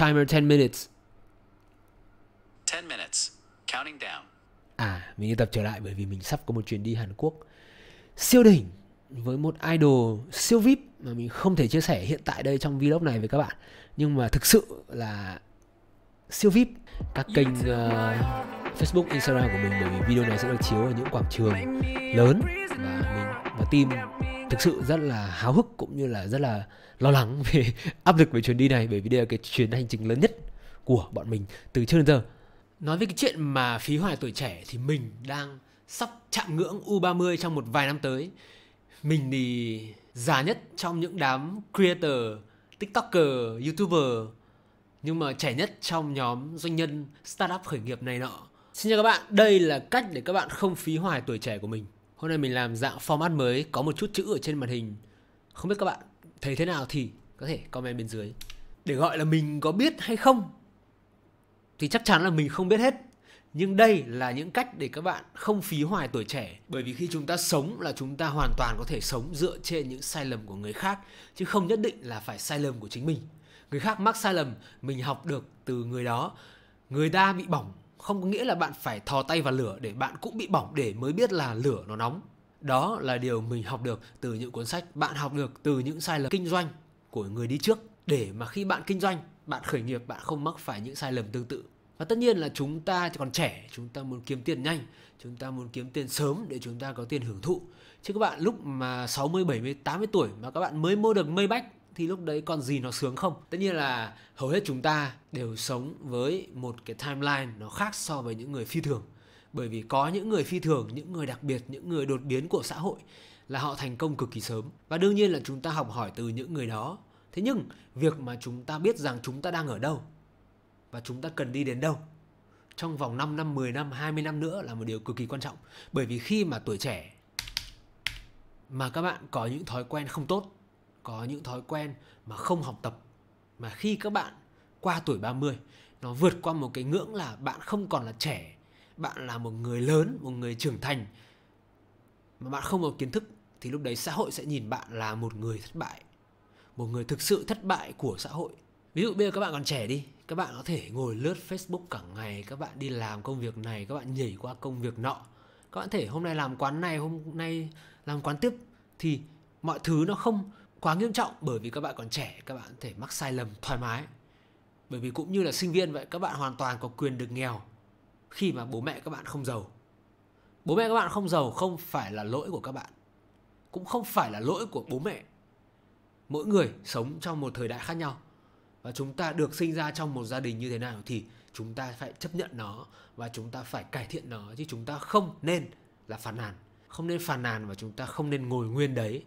Timer 10 minutes. 10 minutes. Counting down. À, mình đi tập trở lại bởi vì mình sắp có một chuyến đi Hàn Quốc siêu đỉnh với một idol siêu VIP mà mình không thể chia sẻ hiện tại đây trong vlog này với các bạn. Nhưng mà thực sự là siêu VIP các kênh uh, Facebook, Instagram của mình bởi vì video này sẽ được chiếu ở những quảng trường lớn và mình và team thực sự rất là háo hức cũng như là rất là lo lắng về áp lực về chuyến đi này bởi vì đây là cái chuyến hành trình lớn nhất của bọn mình từ trước đến giờ. Nói về cái chuyện mà phí hoài tuổi trẻ thì mình đang sắp chạm ngưỡng U30 trong một vài năm tới. Mình thì già nhất trong những đám creator, tiktoker, youtuber nhưng mà trẻ nhất trong nhóm doanh nhân startup khởi nghiệp này nọ Xin chào các bạn, đây là cách để các bạn không phí hoài tuổi trẻ của mình. Hôm nay mình làm dạng format mới có một chút chữ ở trên màn hình. Không biết các bạn thấy thế nào thì có thể comment bên dưới. Để gọi là mình có biết hay không thì chắc chắn là mình không biết hết. Nhưng đây là những cách để các bạn không phí hoài tuổi trẻ Bởi vì khi chúng ta sống là chúng ta hoàn toàn có thể sống dựa trên những sai lầm của người khác Chứ không nhất định là phải sai lầm của chính mình Người khác mắc sai lầm, mình học được từ người đó Người ta bị bỏng, không có nghĩa là bạn phải thò tay vào lửa để bạn cũng bị bỏng để mới biết là lửa nó nóng đó là điều mình học được từ những cuốn sách bạn học được từ những sai lầm kinh doanh của người đi trước để mà khi bạn kinh doanh bạn khởi nghiệp bạn không mắc phải những sai lầm tương tự và tất nhiên là chúng ta còn trẻ chúng ta muốn kiếm tiền nhanh chúng ta muốn kiếm tiền sớm để chúng ta có tiền hưởng thụ chứ các bạn lúc mà 60 70 80 tuổi mà các bạn mới mua được Maybach thì lúc đấy còn gì nó sướng không tất nhiên là hầu hết chúng ta đều sống với một cái timeline nó khác so với những người phi thường bởi vì có những người phi thường những người đặc biệt những người đột biến của xã hội là họ thành công cực kỳ sớm và đương nhiên là chúng ta học hỏi từ những người đó thế nhưng việc mà chúng ta biết rằng chúng ta đang ở đâu và chúng ta cần đi đến đâu trong vòng 5 năm, 10 năm, 20 năm nữa là một điều cực kỳ quan trọng. Bởi vì khi mà tuổi trẻ mà các bạn có những thói quen không tốt có những thói quen mà không học tập mà khi các bạn qua tuổi 30 nó vượt qua một cái ngưỡng là bạn không còn là trẻ, bạn là một người lớn, một người trưởng thành mà bạn không có kiến thức thì lúc đấy xã hội sẽ nhìn bạn là một người thất bại, một người thực sự thất bại của xã hội. Ví dụ bây giờ các bạn còn trẻ đi, các bạn có thể ngồi lướt Facebook cả ngày, các bạn đi làm công việc này, các bạn nhảy qua công việc nọ. Các bạn thể hôm nay làm quán này, hôm nay làm quán tiếp thì mọi thứ nó không quá nghiêm trọng bởi vì các bạn còn trẻ các bạn có thể mắc sai lầm thoải mái bởi vì cũng như là sinh viên vậy các bạn hoàn toàn có quyền được nghèo khi mà bố mẹ các bạn không giàu bố mẹ các bạn không giàu không phải là lỗi của các bạn cũng không phải là lỗi của bố mẹ mỗi người sống trong một thời đại khác nhau và chúng ta được sinh ra trong một gia đình như thế nào thì chúng ta phải chấp nhận nó và chúng ta phải cải thiện nó chứ chúng ta không nên là phàn nàn không nên phàn nàn và chúng ta không nên ngồi nguyên đấy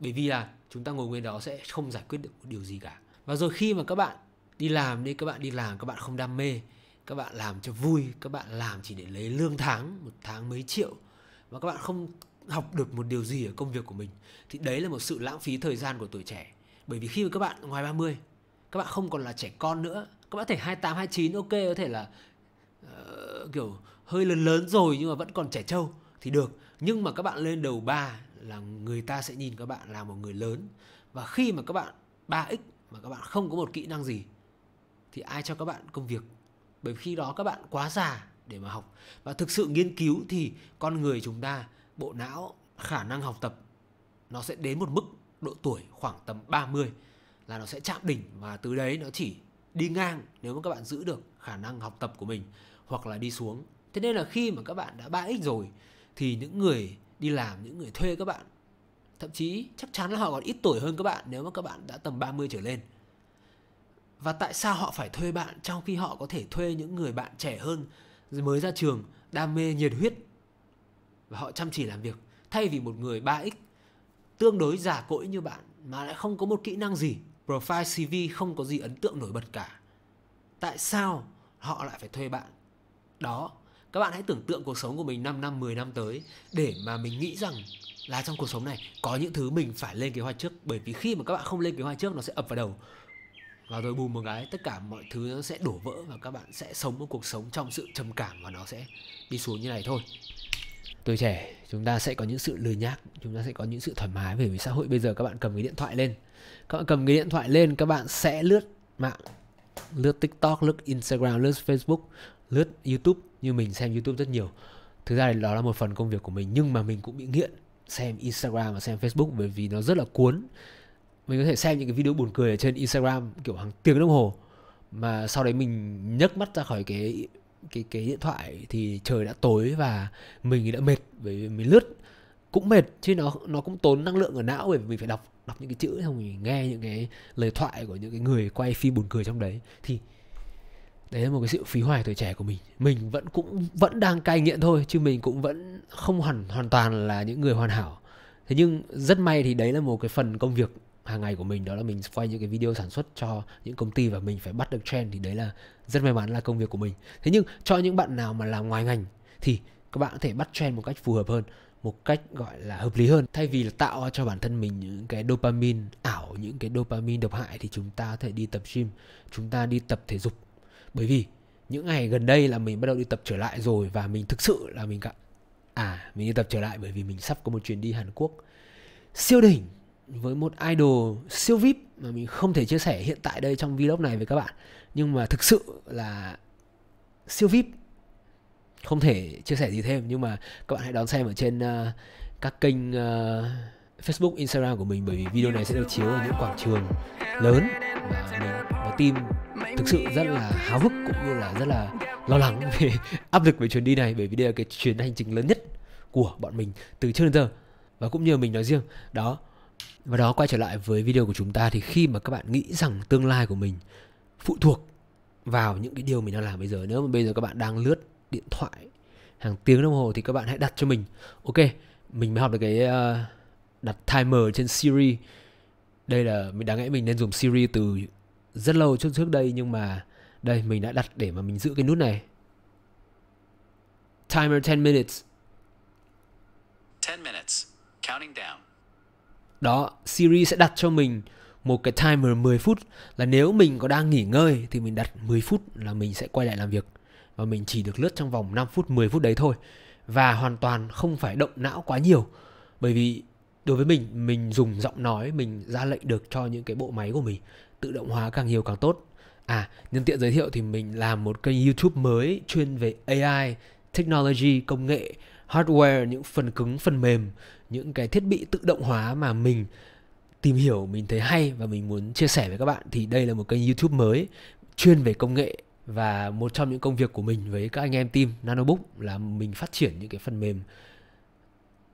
bởi vì là chúng ta ngồi nguyên đó sẽ không giải quyết được một điều gì cả và rồi khi mà các bạn đi làm đi các bạn đi làm các bạn không đam mê các bạn làm cho vui các bạn làm chỉ để lấy lương tháng một tháng mấy triệu và các bạn không học được một điều gì ở công việc của mình thì đấy là một sự lãng phí thời gian của tuổi trẻ bởi vì khi mà các bạn ngoài 30 các bạn không còn là trẻ con nữa các bạn có thể 28 29 ok có thể là uh, kiểu hơi lớn lớn rồi nhưng mà vẫn còn trẻ trâu thì được nhưng mà các bạn lên đầu ba là người ta sẽ nhìn các bạn là một người lớn và khi mà các bạn 3x mà các bạn không có một kỹ năng gì thì ai cho các bạn công việc bởi khi đó các bạn quá già để mà học và thực sự nghiên cứu thì con người chúng ta bộ não khả năng học tập nó sẽ đến một mức độ tuổi khoảng tầm 30 là nó sẽ chạm đỉnh và từ đấy nó chỉ đi ngang nếu mà các bạn giữ được khả năng học tập của mình hoặc là đi xuống. Thế nên là khi mà các bạn đã 3x rồi thì những người đi làm những người thuê các bạn thậm chí chắc chắn là họ còn ít tuổi hơn các bạn nếu mà các bạn đã tầm 30 trở lên và tại sao họ phải thuê bạn trong khi họ có thể thuê những người bạn trẻ hơn mới ra trường đam mê nhiệt huyết và họ chăm chỉ làm việc thay vì một người 3x tương đối giả cỗi như bạn mà lại không có một kỹ năng gì profile CV không có gì ấn tượng nổi bật cả tại sao họ lại phải thuê bạn đó các bạn hãy tưởng tượng cuộc sống của mình 5 năm 10 năm tới để mà mình nghĩ rằng là trong cuộc sống này có những thứ mình phải lên kế hoạch trước bởi vì khi mà các bạn không lên kế hoạch trước nó sẽ ập vào đầu và rồi bùm một cái tất cả mọi thứ nó sẽ đổ vỡ và các bạn sẽ sống một cuộc sống trong sự trầm cảm và nó sẽ đi xuống như này thôi tuổi trẻ chúng ta sẽ có những sự lười nhác chúng ta sẽ có những sự thoải mái bởi vì xã hội bây giờ các bạn cầm cái điện thoại lên các bạn cầm cái điện thoại lên các bạn sẽ lướt mạng lướt tiktok lướt instagram lướt facebook lướt youtube như mình xem youtube rất nhiều thực ra đó là một phần công việc của mình nhưng mà mình cũng bị nghiện xem instagram và xem facebook bởi vì nó rất là cuốn mình có thể xem những cái video buồn cười ở trên instagram kiểu hàng tiếng đồng hồ mà sau đấy mình nhấc mắt ra khỏi cái cái cái điện thoại thì trời đã tối và mình đã mệt bởi vì mình lướt cũng mệt chứ nó nó cũng tốn năng lượng ở não bởi vì mình phải đọc đọc những cái chữ xong mình nghe những cái lời thoại của những cái người quay phim buồn cười trong đấy thì đấy là một cái sự phí hoài tuổi trẻ của mình mình vẫn cũng vẫn đang cai nghiện thôi chứ mình cũng vẫn không hoàn hoàn toàn là những người hoàn hảo thế nhưng rất may thì đấy là một cái phần công việc hàng ngày của mình đó là mình quay những cái video sản xuất cho những công ty và mình phải bắt được trend thì đấy là rất may mắn là công việc của mình thế nhưng cho những bạn nào mà làm ngoài ngành thì các bạn có thể bắt trend một cách phù hợp hơn một cách gọi là hợp lý hơn thay vì là tạo cho bản thân mình những cái dopamine ảo những cái dopamine độc hại thì chúng ta có thể đi tập gym chúng ta đi tập thể dục bởi vì những ngày gần đây là mình bắt đầu đi tập trở lại rồi và mình thực sự là mình cả à mình đi tập trở lại bởi vì mình sắp có một chuyến đi Hàn Quốc siêu đỉnh với một idol siêu vip mà mình không thể chia sẻ hiện tại đây trong vlog này với các bạn nhưng mà thực sự là siêu vip không thể chia sẻ gì thêm nhưng mà các bạn hãy đón xem ở trên uh, các kênh uh, Facebook, Instagram của mình bởi vì video này sẽ được chiếu ở những quảng trường lớn và mình và team thực sự rất là háo hức cũng như là rất là lo lắng về áp lực về chuyến đi này bởi vì đây là cái chuyến hành trình lớn nhất của bọn mình từ trước đến giờ và cũng như mình nói riêng đó và đó quay trở lại với video của chúng ta thì khi mà các bạn nghĩ rằng tương lai của mình phụ thuộc vào những cái điều mình đang làm bây giờ nếu mà bây giờ các bạn đang lướt điện thoại hàng tiếng đồng hồ thì các bạn hãy đặt cho mình ok mình mới học được cái uh, đặt timer trên Siri đây là mình đáng lẽ mình nên dùng Siri từ rất lâu trước trước đây nhưng mà đây mình đã đặt để mà mình giữ cái nút này. Timer 10 minutes. 10 minutes. Counting down. Đó, Siri sẽ đặt cho mình một cái timer 10 phút là nếu mình có đang nghỉ ngơi thì mình đặt 10 phút là mình sẽ quay lại làm việc và mình chỉ được lướt trong vòng 5 phút 10 phút đấy thôi và hoàn toàn không phải động não quá nhiều bởi vì đối với mình mình dùng giọng nói mình ra lệnh được cho những cái bộ máy của mình tự động hóa càng nhiều càng tốt à nhân tiện giới thiệu thì mình làm một kênh youtube mới chuyên về ai technology công nghệ hardware những phần cứng phần mềm những cái thiết bị tự động hóa mà mình tìm hiểu mình thấy hay và mình muốn chia sẻ với các bạn thì đây là một kênh youtube mới chuyên về công nghệ và một trong những công việc của mình với các anh em team nanobook là mình phát triển những cái phần mềm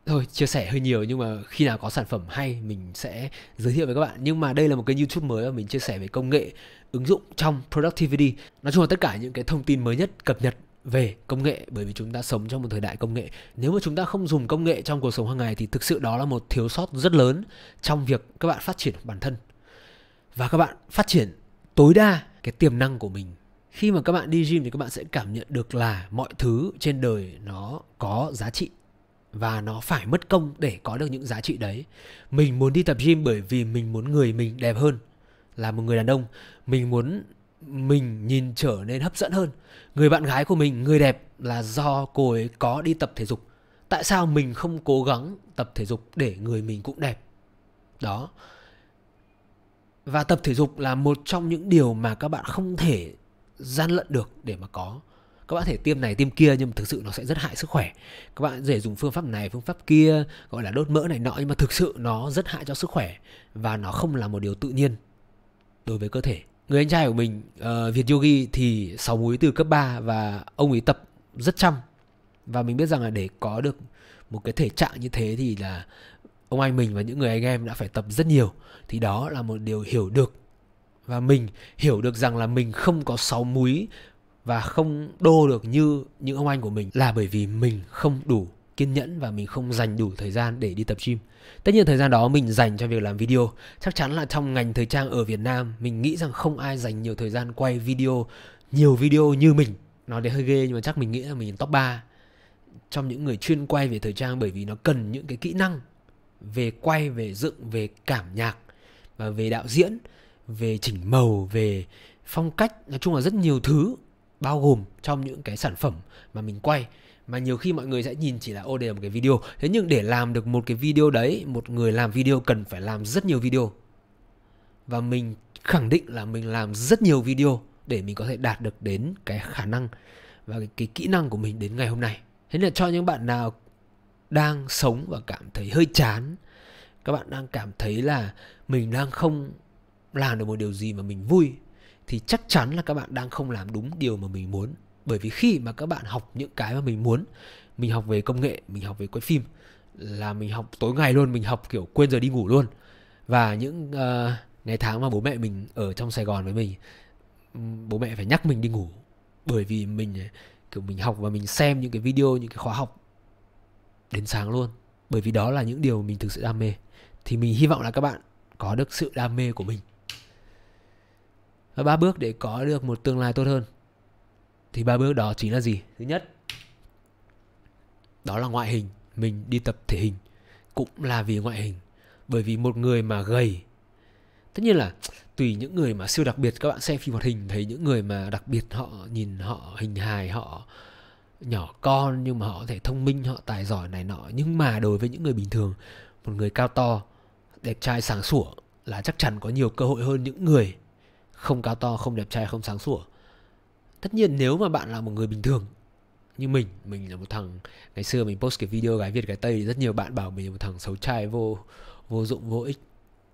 thôi chia sẻ hơi nhiều nhưng mà khi nào có sản phẩm hay mình sẽ giới thiệu với các bạn nhưng mà đây là một kênh youtube mới và mình chia sẻ về công nghệ ứng dụng trong productivity nói chung là tất cả những cái thông tin mới nhất cập nhật về công nghệ bởi vì chúng ta sống trong một thời đại công nghệ nếu mà chúng ta không dùng công nghệ trong cuộc sống hàng ngày thì thực sự đó là một thiếu sót rất lớn trong việc các bạn phát triển bản thân và các bạn phát triển tối đa cái tiềm năng của mình khi mà các bạn đi gym thì các bạn sẽ cảm nhận được là mọi thứ trên đời nó có giá trị và nó phải mất công để có được những giá trị đấy mình muốn đi tập gym bởi vì mình muốn người mình đẹp hơn là một người đàn ông mình muốn mình nhìn trở nên hấp dẫn hơn người bạn gái của mình người đẹp là do cô ấy có đi tập thể dục tại sao mình không cố gắng tập thể dục để người mình cũng đẹp đó và tập thể dục là một trong những điều mà các bạn không thể gian lận được để mà có các bạn có thể tiêm này tiêm kia nhưng mà thực sự nó sẽ rất hại sức khỏe các bạn dễ dùng phương pháp này phương pháp kia gọi là đốt mỡ này nọ nhưng mà thực sự nó rất hại cho sức khỏe và nó không là một điều tự nhiên đối với cơ thể người anh trai của mình uh, Việt Yogi thì sáu múi từ cấp 3 và ông ấy tập rất chăm và mình biết rằng là để có được một cái thể trạng như thế thì là ông anh mình và những người anh em đã phải tập rất nhiều thì đó là một điều hiểu được và mình hiểu được rằng là mình không có sáu múi và không đô được như những ông anh của mình là bởi vì mình không đủ kiên nhẫn và mình không dành đủ thời gian để đi tập gym. Tất nhiên thời gian đó mình dành cho việc làm video. Chắc chắn là trong ngành thời trang ở Việt Nam, mình nghĩ rằng không ai dành nhiều thời gian quay video, nhiều video như mình. Nó đến hơi ghê nhưng mà chắc mình nghĩ là mình top 3 trong những người chuyên quay về thời trang bởi vì nó cần những cái kỹ năng về quay, về dựng, về cảm nhạc và về đạo diễn, về chỉnh màu, về phong cách, nói chung là rất nhiều thứ bao gồm trong những cái sản phẩm mà mình quay mà nhiều khi mọi người sẽ nhìn chỉ là ô đây là một cái video thế nhưng để làm được một cái video đấy một người làm video cần phải làm rất nhiều video và mình khẳng định là mình làm rất nhiều video để mình có thể đạt được đến cái khả năng và cái, cái kỹ năng của mình đến ngày hôm nay thế là cho những bạn nào đang sống và cảm thấy hơi chán các bạn đang cảm thấy là mình đang không làm được một điều gì mà mình vui thì chắc chắn là các bạn đang không làm đúng điều mà mình muốn bởi vì khi mà các bạn học những cái mà mình muốn mình học về công nghệ mình học về quay phim là mình học tối ngày luôn mình học kiểu quên giờ đi ngủ luôn và những uh, ngày tháng mà bố mẹ mình ở trong sài gòn với mình bố mẹ phải nhắc mình đi ngủ bởi vì mình ờ, kiểu mình học và mình xem những cái video những cái khóa học đến sáng luôn bởi vì đó là những điều mình thực sự đam mê thì mình hy vọng là các bạn có được sự đam mê của mình ba bước để có được một tương lai tốt hơn thì ba bước đó chính là gì thứ nhất đó là ngoại hình mình đi tập thể hình cũng là vì ngoại hình bởi vì một người mà gầy tất nhiên là tùy những người mà siêu đặc biệt các bạn xem phim hoạt hình thấy những người mà đặc biệt họ nhìn họ hình hài họ nhỏ con nhưng mà họ có thể thông minh họ tài giỏi này nọ nhưng mà đối với những người bình thường một người cao to đẹp trai sáng sủa là chắc chắn có nhiều cơ hội hơn những người không cao to, không đẹp trai, không sáng sủa. Tất nhiên nếu mà bạn là một người bình thường như mình, mình là một thằng ngày xưa mình post cái video gái Việt gái Tây thì rất nhiều bạn bảo mình là một thằng xấu trai vô vô dụng vô ích.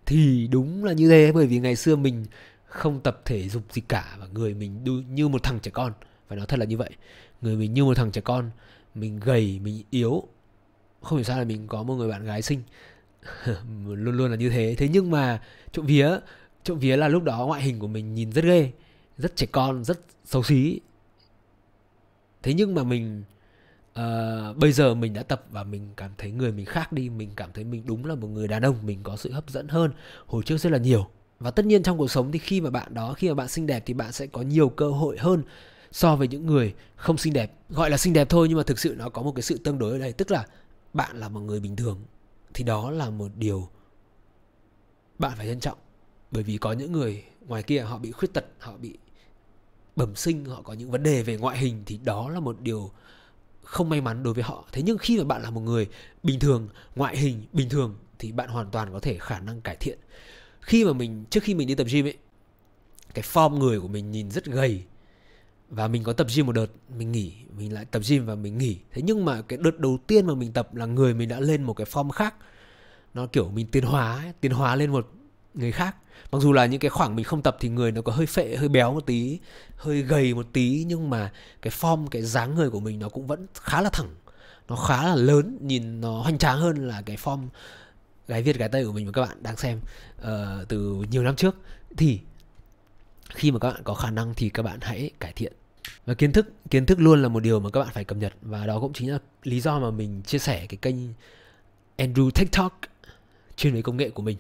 Thì đúng là như thế bởi vì ngày xưa mình không tập thể dục gì cả và người mình đu như một thằng trẻ con phải nói thật là như vậy người mình như một thằng trẻ con mình gầy mình yếu không hiểu sao là mình có một người bạn gái xinh luôn luôn là như thế thế nhưng mà trộm vía trộm vía là lúc đó ngoại hình của mình nhìn rất ghê rất trẻ con rất xấu xí thế nhưng mà mình uh, bây giờ mình đã tập và mình cảm thấy người mình khác đi mình cảm thấy mình đúng là một người đàn ông mình có sự hấp dẫn hơn hồi trước rất là nhiều và tất nhiên trong cuộc sống thì khi mà bạn đó khi mà bạn xinh đẹp thì bạn sẽ có nhiều cơ hội hơn so với những người không xinh đẹp gọi là xinh đẹp thôi nhưng mà thực sự nó có một cái sự tương đối ở đây tức là bạn là một người bình thường thì đó là một điều bạn phải trân trọng bởi vì có những người ngoài kia họ bị khuyết tật họ bị bẩm sinh họ có những vấn đề về ngoại hình thì đó là một điều không may mắn đối với họ thế nhưng khi mà bạn là một người bình thường ngoại hình bình thường thì bạn hoàn toàn có thể khả năng cải thiện khi mà mình trước khi mình đi tập gym ấy cái form người của mình nhìn rất gầy và mình có tập gym một đợt mình nghỉ mình lại tập gym và mình nghỉ thế nhưng mà cái đợt đầu tiên mà mình tập là người mình đã lên một cái form khác nó kiểu mình tiến hóa tiến hóa lên một người khác mặc dù là những cái khoảng mình không tập thì người nó có hơi phệ hơi béo một tí hơi gầy một tí nhưng mà cái form cái dáng người của mình nó cũng vẫn khá là thẳng nó khá là lớn nhìn nó hoành tráng hơn là cái form gái việt gái tây của mình mà các bạn đang xem uh, từ nhiều năm trước thì khi mà các bạn có khả năng thì các bạn hãy cải thiện và kiến thức kiến thức luôn là một điều mà các bạn phải cập nhật và đó cũng chính là lý do mà mình chia sẻ cái kênh Andrew TikTok chuyên về công nghệ của mình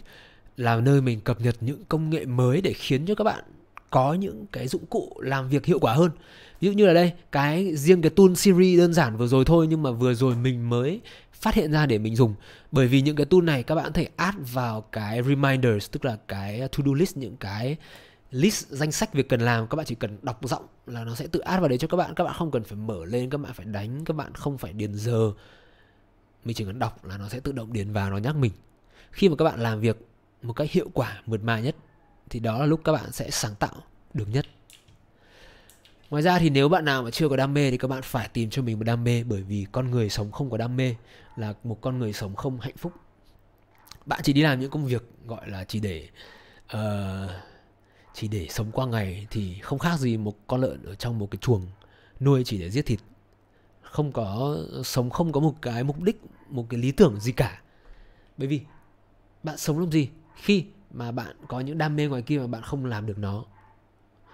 là nơi mình cập nhật những công nghệ mới để khiến cho các bạn có những cái dụng cụ làm việc hiệu quả hơn ví dụ như là đây cái riêng cái tool series đơn giản vừa rồi thôi nhưng mà vừa rồi mình mới phát hiện ra để mình dùng bởi vì những cái tool này các bạn có thể add vào cái reminders tức là cái to do list những cái list danh sách việc cần làm các bạn chỉ cần đọc giọng là nó sẽ tự add vào đấy cho các bạn các bạn không cần phải mở lên các bạn phải đánh các bạn không phải điền giờ mình chỉ cần đọc là nó sẽ tự động điền vào nó nhắc mình khi mà các bạn làm việc một cách hiệu quả mượt mà nhất thì đó là lúc các bạn sẽ sáng tạo được nhất ngoài ra thì nếu bạn nào mà chưa có đam mê thì các bạn phải tìm cho mình một đam mê bởi vì con người sống không có đam mê là một con người sống không hạnh phúc bạn chỉ đi làm những công việc gọi là chỉ để uh, chỉ để sống qua ngày thì không khác gì một con lợn ở trong một cái chuồng nuôi chỉ để giết thịt không có sống không có một cái mục đích một cái lý tưởng gì cả bởi vì bạn sống làm gì khi mà bạn có những đam mê ngoài kia mà bạn không làm được nó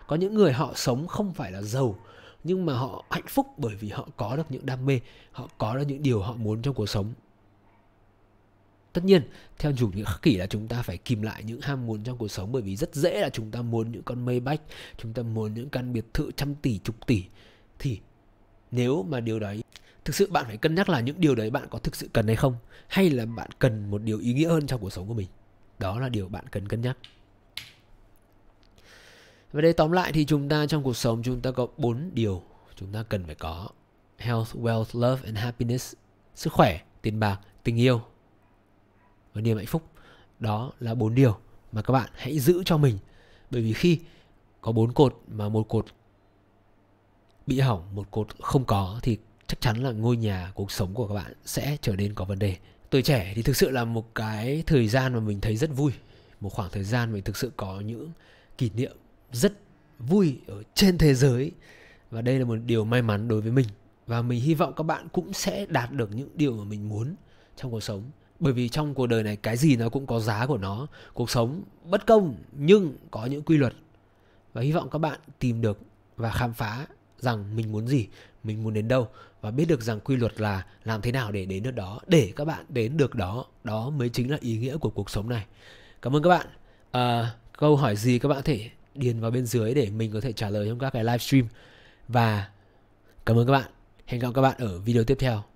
có những người họ sống không phải là giàu nhưng mà họ hạnh phúc bởi vì họ có được những đam mê họ có được những điều họ muốn trong cuộc sống tất nhiên theo chủ nghĩa khắc kỷ là chúng ta phải kìm lại những ham muốn trong cuộc sống bởi vì rất dễ là chúng ta muốn những con mây bách chúng ta muốn những căn biệt thự trăm tỷ chục tỷ thì nếu mà điều đấy thực sự bạn phải cân nhắc là những điều đấy bạn có thực sự cần hay không hay là bạn cần một điều ý nghĩa hơn trong cuộc sống của mình đó là điều bạn cần cân nhắc và đây tóm lại thì chúng ta trong cuộc sống chúng ta có bốn điều chúng ta cần phải có health wealth love and happiness sức khỏe tiền bạc tình yêu và niềm hạnh phúc đó là bốn điều mà các bạn hãy giữ cho mình bởi vì khi có bốn cột mà một cột bị hỏng một cột không có thì chắc chắn là ngôi nhà cuộc sống của các bạn sẽ trở nên có vấn đề tuổi trẻ thì thực sự là một cái thời gian mà mình thấy rất vui một khoảng thời gian mình thực sự có những kỷ niệm rất vui ở trên thế giới và đây là một điều may mắn đối với mình và mình hy vọng các bạn cũng sẽ đạt được những điều mà mình muốn trong cuộc sống bởi vì trong cuộc đời này cái gì nó cũng có giá của nó cuộc sống bất công nhưng có những quy luật và hy vọng các bạn tìm được và khám phá rằng mình muốn gì, mình muốn đến đâu và biết được rằng quy luật là làm thế nào để đến được đó, để các bạn đến được đó, đó mới chính là ý nghĩa của cuộc sống này. Cảm ơn các bạn. À, câu hỏi gì các bạn có thể điền vào bên dưới để mình có thể trả lời trong các cái livestream và cảm ơn các bạn. Hẹn gặp các bạn ở video tiếp theo.